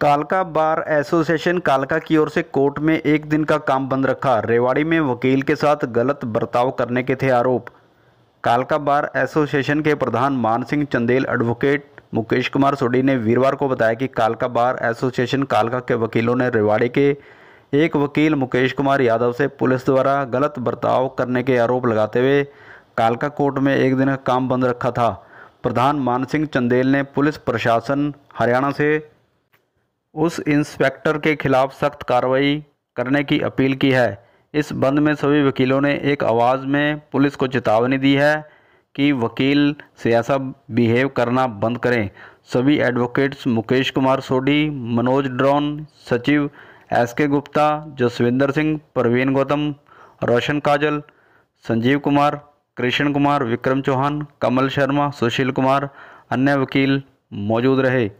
कालका bar association कालका की ओर से कोर्ट में एक दिन का काम बंद रखा रेवाड़ी में वकील के साथ गलत बर्ताव करने के थे आरोप कालका बार एसोसिएशन के प्रधान मान सिंह चंदेल एडवोकेट मुकेश कुमार सोडी ने वीरवार को बताया कि कालका बार एसोसिएशन कालका के वकीलों ने रेवाड़ी के एक वकील मुकेश कुमार यादव से पुलिस द्वारा गलत बर्ताव करने के आरोप लगाते हुए कालका कोर्ट में एक दिन का काम बंद रखा था प्रधान मान सिंह चंदेल ने पुलिस प्रशासन हरियाणा से उस इंस्पेक्टर के खिलाफ सख्त कार्रवाई करने की अपील की है इस बंद में सभी वकीलों ने एक आवाज़ में पुलिस को चेतावनी दी है कि वकील से ऐसा बिहेव करना बंद करें सभी एडवोकेट्स मुकेश कुमार सोडी मनोज ड्रॉन सचिव एस के गुप्ता जसविंदर सिंह प्रवीण गौतम रोशन काजल संजीव कुमार कृष्ण कुमार विक्रम चौहान कमल शर्मा सुशील कुमार अन्य वकील मौजूद रहे